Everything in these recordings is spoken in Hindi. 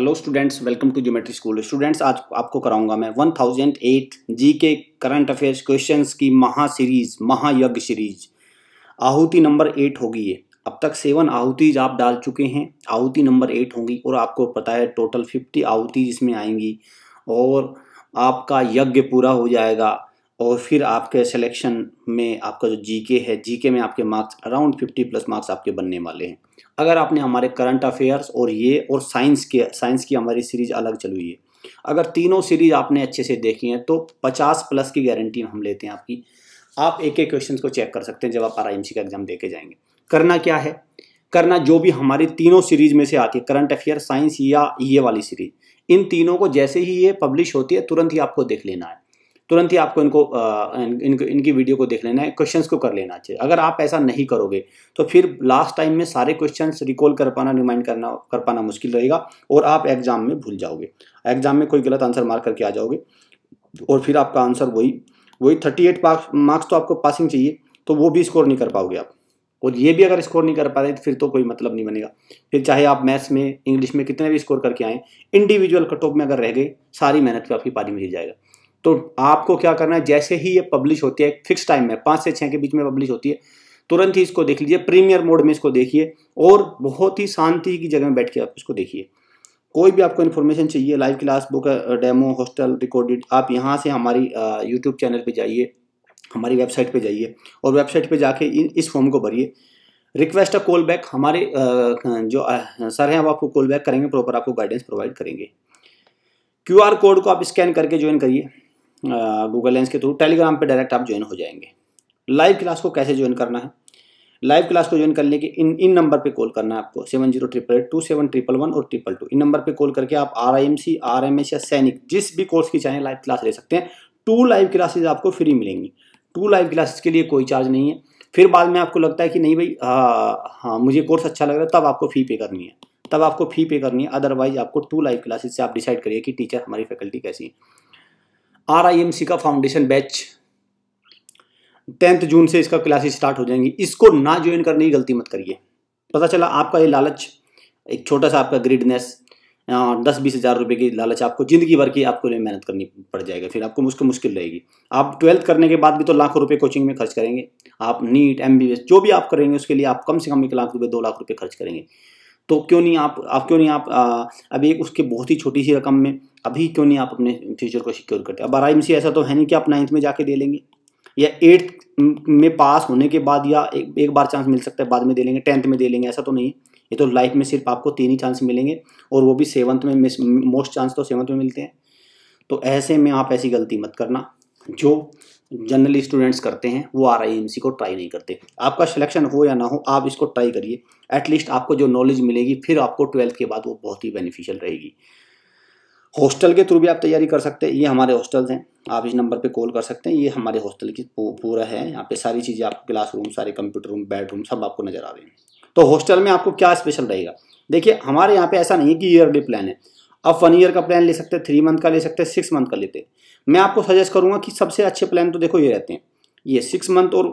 hello students welcome to geometry school students आज आपको कराऊंगा मैं वन थाउजेंड एट जी के करंट अफेयर्स क्वेश्चन की महा सीरीज महायज्ञ सीरीज आहुति नंबर एट होगी ये अब तक सेवन आहुतिज आप डाल चुके हैं आहुति नंबर एट होंगी और आपको पता है टोटल फिफ्टी आहुतिज इसमें आएंगी और आपका यज्ञ पूरा हो जाएगा और फिर आपके सिलेक्शन में आपका जो जीके है जीके में आपके मार्क्स अराउंड 50 प्लस मार्क्स आपके बनने वाले हैं अगर आपने हमारे करंट अफेयर्स और ये और साइंस के साइंस की हमारी सीरीज अलग चल हुई है अगर तीनों सीरीज आपने अच्छे से देखी है तो 50 प्लस की गारंटी हम लेते हैं आपकी आप एक एक क्वेश्चन को चेक कर सकते हैं जब आप आर का एग्जाम दे जाएंगे करना क्या है करना जो भी हमारी तीनों सीरीज में से आती है करंट अफेयर साइंस या ये वाली सीरीज इन तीनों को जैसे ही ये पब्लिश होती है तुरंत ही आपको देख लेना है तुरंत ही आपको इनको इनको इनकी वीडियो को देख लेना है क्वेश्चंस को कर लेना चाहिए अगर आप ऐसा नहीं करोगे तो फिर लास्ट टाइम में सारे क्वेश्चंस रिकॉल कर पाना रिमाइंड करना कर पाना मुश्किल रहेगा और आप एग्ज़ाम में भूल जाओगे एग्ज़ाम में कोई गलत आंसर मार करके आ जाओगे और फिर आपका आंसर वही वही थर्टी एट मार्क्स तो आपको पासिंग चाहिए तो वो भी स्कोर नहीं कर पाओगे आप और ये भी अगर स्कोर नहीं कर पा रहे तो फिर तो कोई मतलब नहीं बनेगा फिर चाहे आप मैथ्स में इंग्लिश में कितने भी स्कोर करके आएँ इंडिविजुअल कट ऑफ में अगर रह गए सारी मेहनत पे आपकी पारी में ही जाएगा तो आपको क्या करना है जैसे ही ये पब्लिश होती है एक फिक्स टाइम में पाँच से छः के बीच में पब्लिश होती है तुरंत ही इसको देख लीजिए प्रीमियर मोड में इसको देखिए और बहुत ही शांति की जगह में बैठ के आप इसको देखिए कोई भी आपको इन्फॉर्मेशन चाहिए live class book demo hostel recorded आप यहाँ से हमारी यूट्यूब चैनल पर जाइए हमारी वेबसाइट पर जाइए और वेबसाइट पर जाके इस फॉर्म को भरिए रिक्वेस्ट अ कॉल बैक हमारे जो सर हैं वो आपको कॉल बैक करेंगे प्रॉपर आपको गाइडेंस प्रोवाइड करेंगे क्यूआर कोड को आप स्कैन करके ज्वाइन करिए गूगल लेंस के थ्रू टेलीग्राम पे डायरेक्ट आप ज्वाइन हो जाएंगे लाइव क्लास को कैसे ज्वाइन करना है लाइव क्लास को ज्वाइन करने के इन इन नंबर पे कॉल करना है आपको seven zero triple eight two seven triple one और ट्रिपल टू इन नंबर पे कॉल करके आप R I M C R M S या सैनिक जिस भी कोर्स की चाहें लाइव क्लास ले सकते हैं टू लाइव क्लासेज आपको फ्री मिलेंगी टू लाइव क्लासेस के लिए कोई चार्ज नहीं है फिर बाद में आपको लगता है कि नहीं भाई हाँ मुझे कोर्स अच्छा लग रहा है तब आपको फ़ी पे करनी है तब आपको फ़ी पे करनी है अदरवाइज आपको टू लाइव क्लासेज से आप डिसाइड करिए कि टीचर हमारी फैकल्टी कैसी है आरआईएमसी का फाउंडेशन बैच टेंथ जून से इसका क्लासेस स्टार्ट हो जाएंगी इसको ना ज्वाइन करने की गलती मत करिए पता चला आपका ये लालच एक छोटा सा आपका ग्रीडनेस दस बीस हज़ार रुपये की लालच आपको ज़िंदगी भर की आपको मेहनत करनी पड़ जाएगा फिर आपको मुश्किल मुश्किल रहेगी आप ट्वेल्थ करने के बाद भी तो लाखों रुपये कोचिंग में खर्च करेंगे आप नीट एम जो भी आप करेंगे उसके लिए आप कम से कम एक लाख रुपये दो लाख रुपये खर्च करेंगे तो क्यों नहीं आप आप क्यों नहीं आप आ, अभी एक उसके बहुत ही छोटी सी रकम में अभी क्यों नहीं आप अपने फ्यूचर को सिक्योर करते अब से ऐसा तो है नहीं कि आप नाइन्थ में जाके दे लेंगे या एट्थ में पास होने के बाद या एक, एक बार चांस मिल सकता है बाद में दे लेंगे टेंथ में दे लेंगे ऐसा तो नहीं ये तो लाइफ में सिर्फ आपको तीन ही चांस मिलेंगे और वो भी सेवन्थ में मोस्ट चांस तो सेवन्थ में मिलते हैं तो ऐसे में आप ऐसी गलती मत करना जो जनरल स्टूडेंट्स करते हैं वो आर आई एम सी को ट्राई नहीं करते आपका सिलेक्शन हो या ना हो आप इसको ट्राई करिए एटलीस्ट आपको जो नॉलेज मिलेगी फिर आपको ट्वेल्थ के बाद वो बहुत ही बेनिफिशियल रहेगी हॉस्टल के थ्रू भी आप तैयारी कर सकते हैं ये हमारे हॉस्टल्स हैं आप इस नंबर पे कॉल कर सकते हैं ये हमारे हॉस्टल की पूरा है यहाँ पे सारी चीज़ें आपको क्लासरूम सारे कंप्यूटर रूम बेडरूम सब आपको नज़र आ रहे हैं तो हॉस्टल में आपको क्या स्पेशल रहेगा देखिए हमारे यहाँ पे ऐसा नहीं है कि ईयरली प्लान है आप वन ईयर का प्लान ले सकते हैं थ्री मंथ का ले सकते हैं सिक्स मंथ का लेते हैं मैं आपको सजेस्ट करूंगा कि सबसे अच्छे प्लान तो देखो ये रहते हैं ये सिक्स मंथ और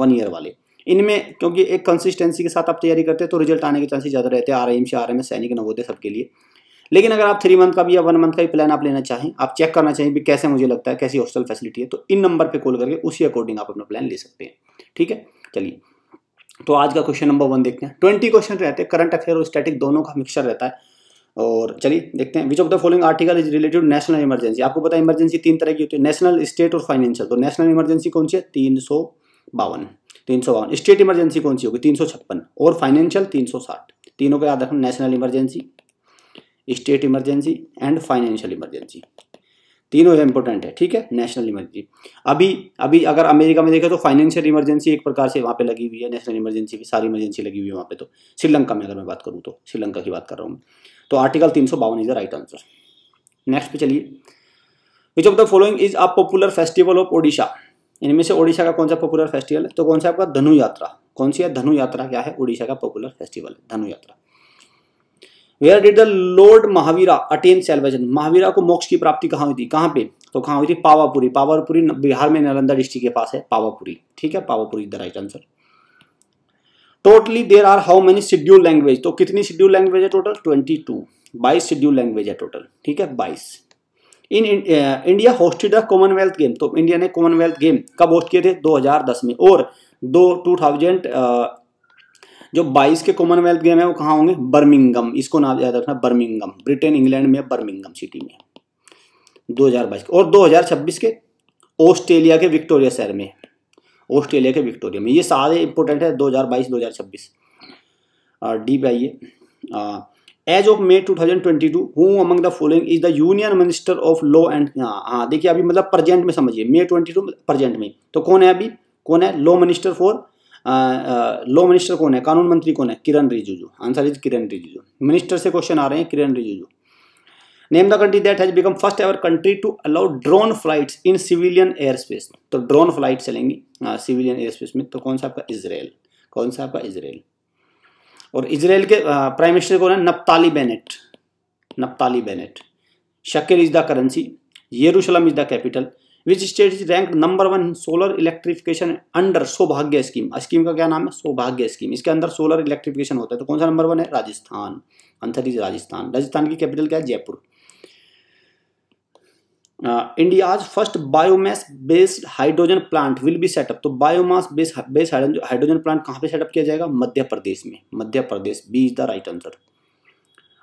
वन ईयर वाले इनमें क्योंकि एक कंसिस्टेंसी के साथ आप तैयारी करते हैं तो रिजल्ट आने के चांसेस ज़्यादा रहते हैं आर आई से आर एम एस सैनिक नवोदय सबके लिए लेकिन अगर आप थ्री मंथ का भी या वन मंथ का भी प्लान आप लेना चाहें आप चेक करना चाहें भी कैसे मुझे लगता है कैसी हॉस्टल फैसिलिटी है तो इन नंबर पर कॉल करके उसी अकॉर्डिंग आप अपना प्लान ले सकते हैं ठीक है चलिए तो आज का क्वेश्चन नंबर वन देखते हैं ट्वेंटी क्वेश्चन रहते हैं करंट अफेयर और स्टैटिक दोनों का मिक्सचर रहता है और चलिए देखते हैं which of the following article is related national emergency आपको पता है इमरजेंसी तीन तरह की होती है नेशनल स्टेट और फाइनेंशियल तो नेशनल इमरजेंसी कौन सी है तीन सौ बावन तीन सौ बावन स्टेट इमरजेंसी कौन सी होगी तीन सौ छप्पन और फाइनेंशियल तीन सौ साठ तीनों को याद रखना national emergency state emergency and financial emergency तीनों इंपॉर्टेंट है ठीक है नेशनल इमरजेंसी अभी अभी अगर अमेरिका में देखें तो फाइनेंशियल इमरजेंसी एक प्रकार से वहाँ पे लगी हुई है नेशनल इमरजेंसी भी सारी इमरजेंसी लगी हुई है वहाँ पे तो श्रीलंका में अगर मैं बात करूँ तो श्रीलंका की बात कर रहा हूँ तो आर्टिकल तीन सौ बावन is the right answer next पे चलिए which of the following is a popular festival of Odisha इनमें से ओडिशा का कौन सा पॉपुलर फेस्टिवल है तो कौन सा आपका धनु यात्रा कौन सी है धनु यात्रा क्या है ओडिशा का पॉपुलर फेस्टिवल है Dhanu Yatra where did the lord Mahavira attain salvation Mahavira को मोक्ष की प्राप्ति कहाँ हुई थी कहाँ पे तो कहाँ हुई थी पावापुरी पावापुरी बिहार में नालंदा डिस्ट्रिक्ट के पास है पावापुरी ठीक है Pawapuri the right answer totally there are how many schedule language तो कितनी शेड्यूल लैंग्वेज है टोटल ट्वेंटी टू बाईस शेड्यूल लैंग्वेज है टोटल ठीक है बाईस in India hosted the Commonwealth game तो इंडिया ने कॉमनवेल्थ गेम कब होस्ट किए थे 2010 में और दो टू थाउजेंड जो 22 के कॉमनवेल्थ गेम है वो कहाँ होंगे बर्मिंगम इसको नाम याद रखना बर्मिंगम ब्रिटेन इंग्लैंड में बर्मिंगम सिटी में 2022 के और 2026 के ऑस्ट्रेलिया के विक्टोरिया शहर में ऑस्ट्रेलिया के विक्टोरिया में ये सारे इंपॉर्टेंट है 2022-2026 डी पे आइए as of May 2022 who among the following is the union minister of law and हाँ देखिए अभी मतलब प्रेजेंट में समझिए मे 22 प्रेजेंट में तो कौन है अभी कौन है law minister for law minister कौन है कानून मंत्री कौन है Kiran Rijiju answer is Kiran Rijiju minister से क्वेश्चन आ रहे हैं Kiran Rijiju name the country that has become first ever country to allow drone flights in civilian air space में तो ड्रोन फ्लाइट चलेंगी सिविलियन एयर स्पेस में तो कौन सा आपका इसराइल कौन सा आपका इसराइल और इसराइल के प्राइम हाँ, मिनिस्टर कौन है Naftali Bennett Naftali Bennett shekel is the currency Jerusalem is the capital which state is rank number one solar electrification under Saubhagya scheme scheme का क्या नाम है सौभाग्य स्कीम इसके अंदर सोलर इलेक्ट्रिफिकेशन होता है तो कौन सा नंबर वन है राजस्थान आंसर इज राजस्थान राजस्थान की कैपिटल क्या है जयपुर इंडिया आज first biomass based hydrogen plant will be setup तो बायोमास बेस्ड हाइड्रोजन प्लांट कहां कहाँ पे सेटअप किया जाएगा मध्य प्रदेश में Madhya Pradesh B is the right answer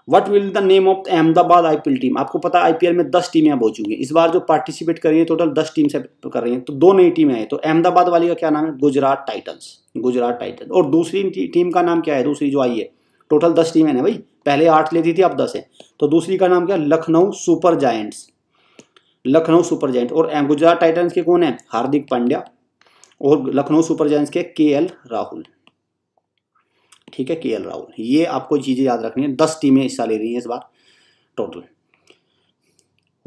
what will the name of Ahmedabad IPL team आपको पता है आईपीएल में दस टीमें अब हो चुकी हैं इस बार जो पार्टिसिपेट कर रही है टोटल दस टीम से कर रही है तो दो नई टीमें हैं तो अहमदाबाद वाली का क्या नाम है गुजरात टाइटन्स गुजरात टाइटन्स और दूसरी टीम का नाम क्या है दूसरी जो आई है टोटल दस टीमें हैं भाई पहले आठ लेती थी अब दस है तो दूसरी का नाम क्या Lucknow super giants Lucknow super giant और गुजरात टाइटन्स के कौन है हार्दिक पांड्या और लखनऊ सुपर जैंट्स के के एल राहुल ठीक है के एल राहुल ये आपको चीज़ें याद रखनी है दस टीमें हिस्सा ले रही हैं इस बार total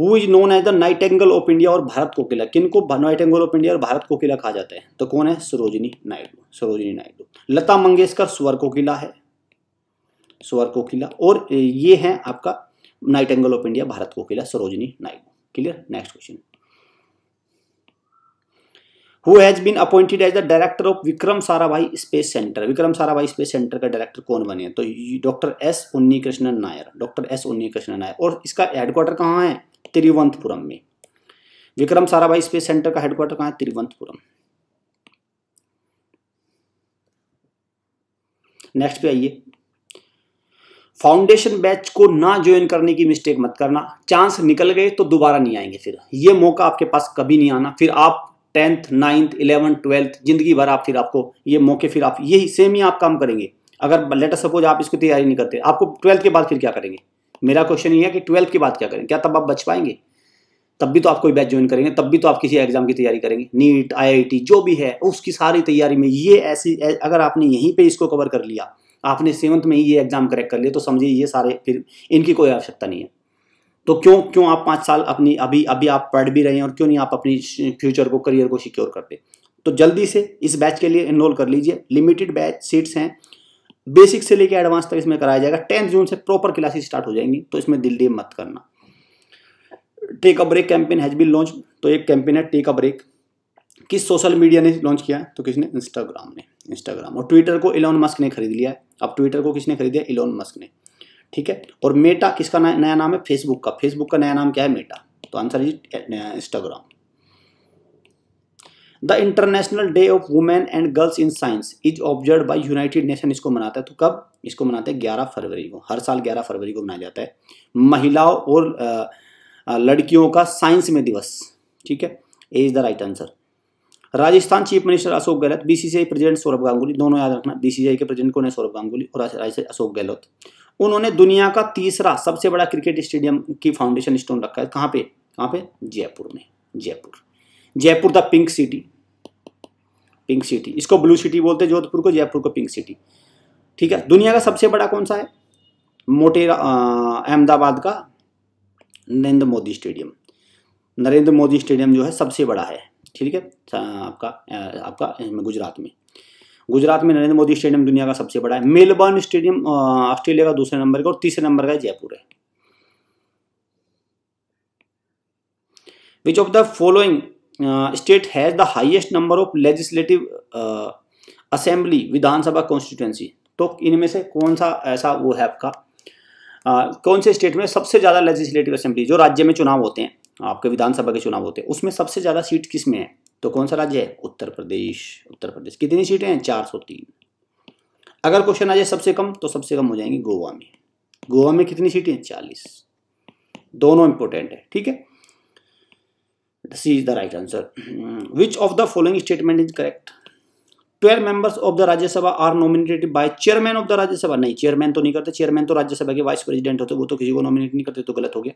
who is known as the nightingale of India और भारत को किला किनको नाइट एंगल ऑफ इंडिया और भारत को किला कहा जाता है तो कौन है सरोजनी नायडू सरोजिनी नायडू लता मंगेशकर स्वर को किला है स्वर को किला और ये है आपका nightingale of India Bharat को किला Sarojini Naidu clear next question who has been appointed as the director of Vikram Sarabhai space centre Vikram Sarabhai space centre का डायरेक्टर कौन बने तो डॉक्टर एस उन्नी कृष्णन नायर डॉक्टर एस उन्नी कृष्णन नायर और इसका हेडक्वार्टर कहाँ है तिरुवंतपुरम में विक्रम साराभाई स्पेस सेंटर का हेडक्वार्टर कहाँ है तिरुवंतपुरम नेक्स्ट पे आइए फाउंडेशन बैच को ना ज्वाइन करने की मिस्टेक मत करना चांस निकल गए तो दोबारा नहीं आएंगे फिर ये मौका आपके पास कभी नहीं आना फिर आप टेंथ नाइन्थ इलेवंथ ट्वेल्थ जिंदगी भर आप फिर आपको ये मौके फिर आप यही सेम ही आप काम करेंगे अगर लेटर सपोज आप इसको तैयारी नहीं करते आपको ट्वेल्थ के बाद फिर क्या करेंगे मेरा क्वेश्चन ये है कि ट्वेल्थ के बाद क्या करेंगे क्या तब आप बच पाएंगे तब भी तो आप कोई बैच ज्वाइन करेंगे तब भी तो आप किसी एग्जाम की तैयारी करेंगे नीट आईआईटी जो भी है उसकी सारी तैयारी में ये ऐसी अगर आपने यहीं पे इसको कवर कर लिया आपने सेवन्थ में ही ये एग्ज़ाम करेक्ट कर लिए तो समझिए ये सारे फिर इनकी कोई आवश्यकता नहीं है तो क्यों क्यों आप पाँच साल अपनी अभी अभी आप पढ़ भी रहे हैं और क्यों नहीं आप अपनी फ्यूचर को करियर को सिक्योर करते तो जल्दी से इस बैच के लिए इनरोल कर लीजिए लिमिटेड बैच सीट्स हैं बेसिक से लेकर एडवांस तक इसमें कराया जाएगा टेंथ जून से प्रॉपर क्लासेस स्टार्ट हो जाएंगी तो इसमें दिल मत करना take a break campaign has been launch तो एक कैंपेन है टेक अ ब्रेक किस सोशल मीडिया ने लॉन्च किया है तो किसने इंस्टाग्राम ने इंस्टाग्राम और ट्विटर को इलॉन मस्क ने खरीद लिया है अब ट्विटर को किसने खरीदा इलोन मस्क ने ठीक है और मेटा किसका नया नाम है फेसबुक का फेसबुक का नया नाम क्या है मेटा तो answer is Instagram the international day of women and girls in science is observe by united nation इसको मनाता है तो कब इसको मनाते हैं ग्यारह फरवरी को हर साल ग्यारह फरवरी को मनाया जाता है महिलाओं और लड़कियों का साइंस में दिवस ठीक है A is the right answer Rajasthan chief minister Ashok Gehlot BCCI president Sourav Ganguly दोनों याद रखना बीसीसीआई के प्रेसिडेंट कौन है सौरभ गांगुली और अशोक गहलोत उन्होंने दुनिया का तीसरा सबसे बड़ा क्रिकेट स्टेडियम की फाउंडेशन स्टोन रखा है कहाँ पे कहाँ पे जयपुर में Jaipur Jaipur the pink city pink city इसको ब्लू सिटी बोलते हैं जोधपुर को जयपुर को पिंक सिटी ठीक है दुनिया का सबसे बड़ा कौन सा है मोटेरा अहमदाबाद का नरेंद्र मोदी स्टेडियम नरेंद्र मोदी स्टेडियम जो है सबसे बड़ा है ठीक है आपका आपका गुजरात में गुजरात में नरेंद्र मोदी स्टेडियम दुनिया का सबसे बड़ा है मेलबर्न स्टेडियम ऑस्ट्रेलिया का दूसरे नंबर का और तीसरे नंबर का जयपुर है which of the following state has the highest number of legislative assembly Vidhansabha constituency तो इनमें से कौन सा ऐसा वो है आपका कौन से स्टेट में सबसे ज़्यादा लेजिस्लेटिव असेंबली जो राज्य में चुनाव होते हैं आपके विधानसभा के चुनाव होते हैं उसमें सबसे ज़्यादा सीट किस में है तो कौन सा राज्य है उत्तर प्रदेश उत्तर प्रदेश कितनी सीटें हैं चार सौ तीन अगर क्वेश्चन आ जाए सबसे कम तो सबसे कम हो जाएंगी गोवा में गोवा में कितनी सीटें हैं चालीस दोनों इंपॉर्टेंट है ठीक है this is the right answer which of the following statement is correct twelve members of the Rajya Sabha are nominated by chairman of the Rajya Sabha नहीं चेयरमैन तो नहीं करते चेयरमैन तो राज्यसभा के वाइस प्रेसिडेंट होते वो तो किसी को नॉमिनेट नहीं करते तो गलत हो गया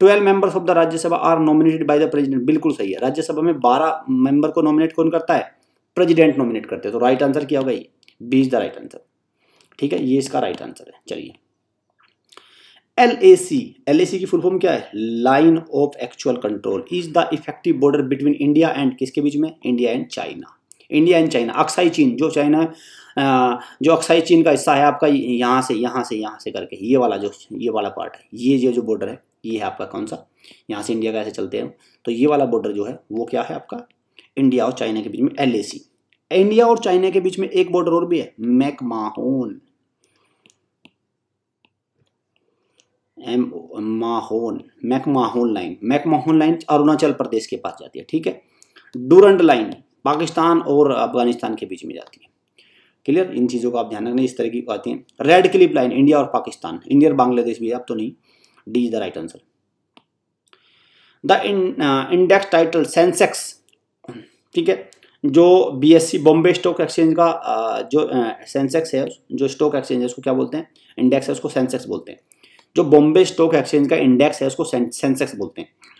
twelve members of the Rajya Sabha are nominated by the president बिल्कुल सही है राज्यसभा में बारह मेंबर को नॉमिनेट कौन करता है प्रेजिडेंट नॉमिनेट करते तो राइट आंसर क्या होगा ये B is the right answer ठीक है ये इसका राइट आंसर है चलिए L A C L A सी की फुल फॉर्म क्या है line of actual control is the effective border between India and किसके बीच में India and China India and China Aksai Chin जो चाइना जो अक्साई चीन का हिस्सा है आपका यहाँ से यहाँ से यहाँ से करके ये वाला जो ये वाला पार्ट है ये ये जो बॉर्डर है ये है आपका कौन सा यहाँ से इंडिया का ऐसे चलते हैं तो ये वाला बॉर्डर जो है वो क्या है आपका इंडिया और चाइना के बीच में एल इंडिया और चाइना के बीच में एक बॉर्डर और भी है मैक माहौन एम माहौन McMahon line McMahon line Arunachal Pradesh के पास जाती है ठीक है डूरंड लाइन पाकिस्तान और अफगानिस्तान के बीच में जाती है क्लियर इन चीज़ों का आप ध्यान रखना इस तरह की आती हैं रेड क्लिप लाइन इंडिया और पाकिस्तान इंडिया और बांग्लादेश भी आप तो नहीं D is the right answer the index title Sensex ठीक है जो बीएससी बॉम्बे स्टॉक एक्सचेंज का uh, जो सेंसेक्स uh, है जो स्टॉक एक्सचेंज है उसको क्या बोलते हैं इंडेक्स है उसको सेंसेक्स बोलते हैं जो बॉम्बे स्टॉक एक्सचेंज का इंडेक्स है उसको सेंसेक्स बोलते हैं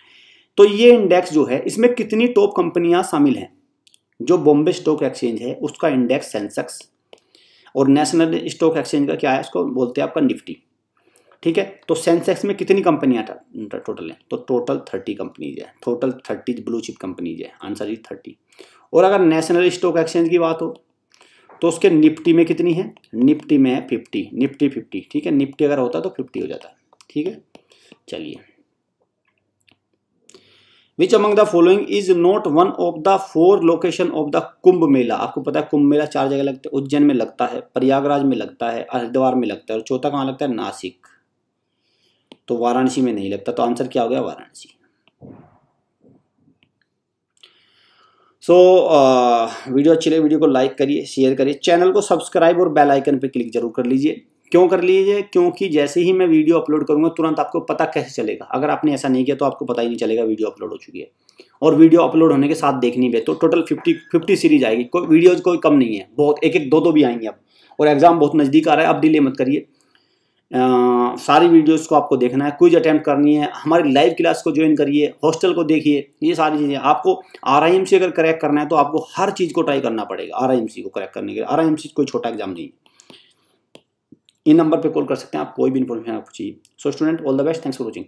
तो ये इंडेक्स जो है इसमें कितनी टॉप कंपनियां शामिल हैं जो बॉम्बे स्टॉक एक्सचेंज है उसका इंडेक्स सेंसेक्स और नेशनल स्टॉक एक्सचेंज का क्या है इसको बोलते हैं आपका निफ्टी ठीक है तो सेंसेक्स में कितनी कंपनियां था टोटल तो हैं तो टोटल थर्टी कंपनीज है total thirty blue chip companies है आंसर इज थर्टी और अगर नेशनल स्टॉक एक्सचेंज की बात हो तो उसके निफ्टी में कितनी है निफ्टी में है फिफ्टी निफ्टी फिफ्टी ठीक है निफ्टी अगर होता तो फिफ्टी हो जाता ठीक है चलिए which among the following is not one of the four location of the Kumbh Mela आपको पता है कुंभ मेला चार जगह लगता है उज्जैन में लगता है प्रयागराज में लगता है हरिद्वार में लगता है और चौथा कहाँ लगता है नासिक तो वाराणसी में नहीं लगता तो आंसर क्या हो गया Varanasi so so, uh, video अच्छी लगे वीडियो को लाइक करिए शेयर करिए चैनल को सब्सक्राइब और बेल आइकन पर क्लिक जरूर कर लीजिए क्यों कर लीजिए क्योंकि जैसे ही मैं वीडियो अपलोड करूंगा तुरंत आपको पता कैसे चलेगा अगर आपने ऐसा नहीं किया तो आपको पता ही नहीं चलेगा वीडियो अपलोड हो चुकी है और वीडियो अपलोड होने के साथ देखनी भी है तो टोटल फिफ्टी फिफ्टी सीरीज आएगी कोई वीडियोज कोई कम नहीं है बहुत एक एक दो दो भी आएंगी अब और एग्जाम बहुत नज़दीक आ रहा है अब डिले मत करिए सारी वीडियोस को आपको देखना है क्विज अटैम्प्ट करनी है हमारी लाइव क्लास को ज्वाइन करिए हॉस्टल को देखिए ये सारी चीज़ें आपको आर अगर क्रैक करना है तो आपको हर चीज़ को ट्राई करना पड़ेगा आर को क्रैक करने के लिए आर कोई छोटा एग्जाम नहीं है इन नंबर पर कॉल कर सकते हैं आप कोई भी इन्फॉर्मेशन आपको चाहिए so student all the best thanks for watching